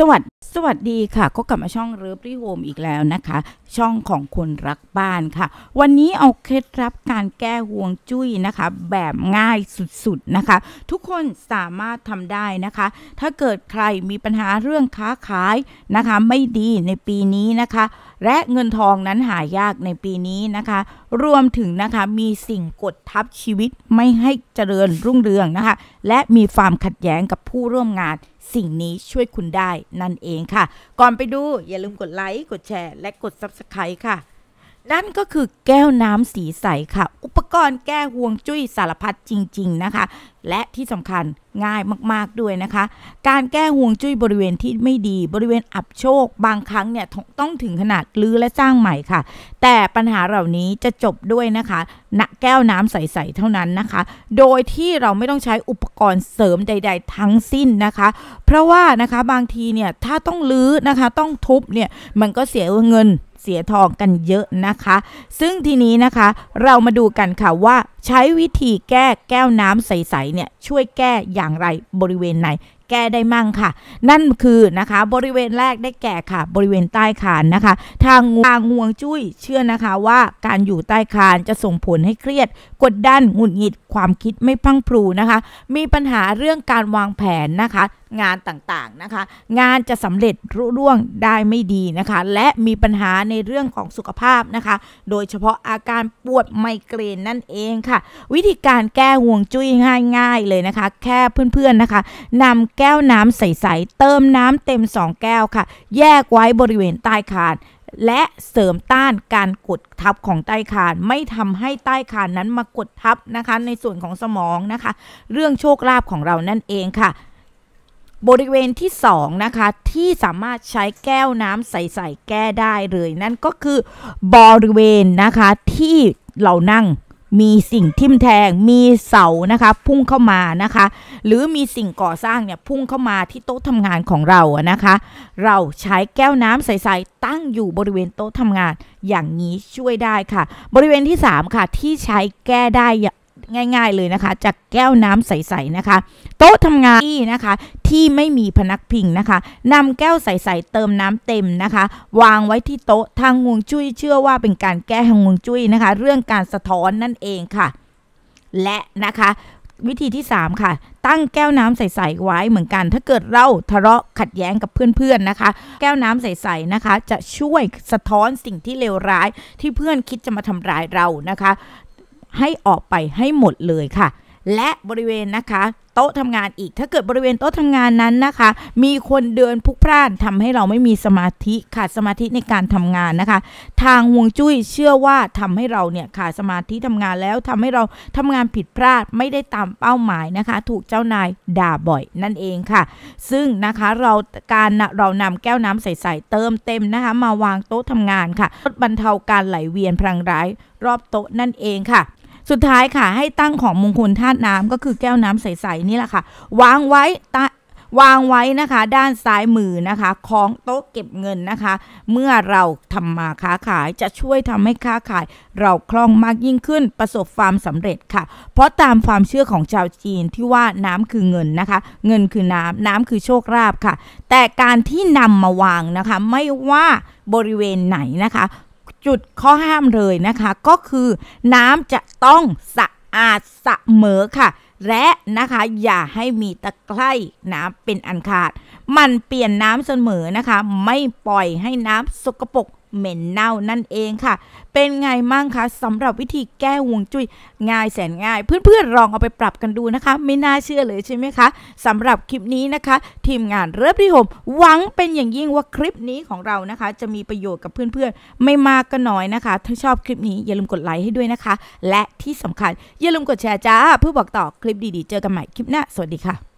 สวัสดีสวัสดีค่ะก็กลับมาช่องเริฟรีโฮมอีกแล้วนะคะ ช่องของคนรักบ้านค่ะ วันนี้เอาเคล็ดลับการแก้ห่วงจุ้ยนะคะ แบบง่ายสุดๆนะคะ ทุกคนสามารถทำได้นะคะ ถ้าเกิดใครมีปัญหาเรื่องค้าขายนะคะ ไม่ดีในปีนี้นะคะและเงินทองนั้นหายากในปีนี้นะคะรวมถึงนะคะ มีสิ่งกดทับชีวิตไม่ให้เจริญรุ่งเรืองนะคะ และมีความขัดแย้งกับผู้ร่วมงานสิ่งนี้ช่วยคุณได้นั่นเองค่ะ ก่อนไปดูอย่าลืมกดไลค์กดแชร์และกด Subscribe ค่ะนั่นก็คือแก้วน้ำสีใสค่ะ อุปกรณ์แก้ห่วงจุ้ยสารพัดจริง ๆนะคะ และที่สำคัญง่ายมากๆด้วยนะคะ การแก้ห่วงจุ้ยบริเวณที่ไม่ดีบริเวณอับโชค บางครั้งเนี่ย ต้องถึงขนาดลื้อและสร้างใหม่ค่ะ แต่ปัญหาเหล่านี้จะจบด้วยนะคะณแก้วน้ำใสๆเท่านั้นนะคะ โดยที่เราไม่ต้องใช้อุปกรณ์เสริมใด ๆ ทั้งสิ้นนะคะ เพราะว่านะคะบางทีเนี่ยถ้าต้องลื้อนะคะต้องทุบเนี่ยมันก็เสียเงินเสียทองกันเยอะนะคะ ซึ่งทีนี้นะคะ เรามาดูกันค่ะว่าใช้วิธีแก้แก้วน้ำใส ๆ เนี่ย ช่วยแก้อย่างไรบริเวณไหนแก้ได้มั่งค่ะ นั่นคือนะคะบริเวณแรกได้แก่ค่ะ บริเวณใต้คานนะคะทางทางห่วงจุ้ย เชื่อนะคะว่าการอยู่ใต้คานจะส่งผลให้เครียด กดดันหงุดหงิดความคิดไม่พังพลูนะคะ มีปัญหาเรื่องการวางแผนนะคะ งานต่างๆนะคะ งานจะสำเร็จรุ่ร่วงได้ไม่ดีนะคะ และมีปัญหาในเรื่องของสุขภาพนะคะ โดยเฉพาะอาการปวดไมเกรนนั่นเองค่ะ วิธีการแก้ห่วงจุ้ยง่ายๆเลยนะคะแค่เพื่อนๆนะคะ นำแก้ว น้ำใสๆ เติมน้ำเต็ม 2 แก้วค่ะ แยกไว้บริเวณใต้คานและเสริมต้านการกดทับของใต้คานไม่ทำให้ใต้คานนั้นมากดทับนะคะ ในส่วนของสมองนะคะ เรื่องโชคลาภของเรานั่น เองค่ะ บริเวณที่ 2 นะคะที่สามารถใช้แก้วน้ำใสๆแก้ได้เลยนั่นก็คือบริเวณนะคะที่เรานั่งมีสิ่งทิ่มแทง มีเสานะคะพุ่งเข้ามานะคะ หรือมีสิ่งก่อสร้างเนี่ยพุ่งเข้ามาที่โต๊ะทำงานของเรานะคะ เราใช้แก้วน้ำใสๆตั้งอยู่บริเวณโต๊ะทำงาน อย่างนี้ช่วยได้ค่ะ บริเวณที่ 3 ค่ะ ที่ใช้แก้ได้ง่ายๆเลยนะคะจากแก้วน้ำใสๆนะคะ โต๊ะทำงานที่นะคะ ที่ไม่มีพนักพิงนะคะ นำแก้วใสๆเติมน้ำเต็มนะคะ วางไว้ที่โต๊ะทางงวงจุ้ยเชื่อว่าเป็นการแก้ทางงวงจุ้ยนะคะ เรื่องการสะท้อนนั่นเองค่ะ และนะคะวิธีที่3ค่ะตั้งแก้วน้ำใสๆไว้เหมือนกัน ถ้าเกิดเราทะเลาะขัดแย้งกับเพื่อน ๆนะคะ แก้วน้ำใสๆนะคะ จะช่วยสะท้อนสิ่งที่เลวร้ายที่เพื่อนคิดจะมาทำร้ายเรานะคะให้ออกไปให้หมดเลยค่ะ และบริเวณนะคะ โต๊ะทำงานอีก ถ้าเกิดบริเวณโต๊ะทำงานนั้นนะคะ มีคนเดินพุกพล่านทำให้เราไม่มีสมาธิขาดสมาธิในการทำงานนะคะ ทางฮวงจุ้ยเชื่อว่าทำให้เราเนี่ยขาดสมาธิทำงานแล้วทำให้เราทำงานผิดพลาดไม่ได้ตามเป้าหมายนะคะ ถูกเจ้านายด่าบ่อย นั่นเองค่ะ ซึ่งนะคะเราการเรานำแก้วน้ำใสๆเติมเต็มนะคะ มาวางโต๊ะทำงานค่ะลดบรรเทาการไหลเวียนพลังร้ายรอบโต๊ะนั่นเองค่ะสุดท้ายค่ะให้ตั้งของมงคลธาตุน้ำก็คือแก้วน้ำใส ๆ นี่แหละค่ะวางไว้ตวางไว้นะคะ ด้านซ้ายมือนะคะ ของโต๊ะเก็บเงินนะคะ เมื่อเราทำมาค้าขายจะช่วยทำให้ค้าขายเราคล่องมากยิ่งขึ้น ประสบความสำเร็จค่ะ เพราะตามความเชื่อของชาวจีนที่ว่าน้ำคือเงินนะคะ เงินคือน้ำน้ำคือโชคลาภค่ะ แต่การที่นำมาวางนะคะ ไม่ว่าบริเวณไหนนะคะจุดข้อห้ามเลยนะคะ ก็คือน้ำจะต้องสะอาดสะเหมอค่ะและนะคะอย่าให้มีตะไคร่น้ำเป็นอันขาดมันเปลี่ยนน้ำเสมอนะคะไม่ปล่อยให้น้ำสกปรกเหม็นเน่านั่นเองค่ะ เป็นไงมั่งคะสำหรับวิธีแก้ห่วงจุย้ยง่ายแสนง่าย เพื่อนๆลองเอาไปปรับกันดูนะคะไม่น่าเชื่อเลยใช่ไหมคะสำหรับคลิปนี้นะคะ ทีมงานเริ่มที่หมหวังเป็นอย่างยิ่งว่าคลิปนี้ของเรานะคะ จะมีประโยชน์กับเพื่อนๆ ไม่มากก็น้อยนะคะถ้าชอบคลิปนี้อย่าลืมกดไลค์ให้ด้วยนะคะ และที่สำคัญอย่าลืมกดแชร์จ้าเพื่อบอกต่อคลิปลิปดีๆ เจอกันใหม่คลิปหน้า สวัสดีค่ะ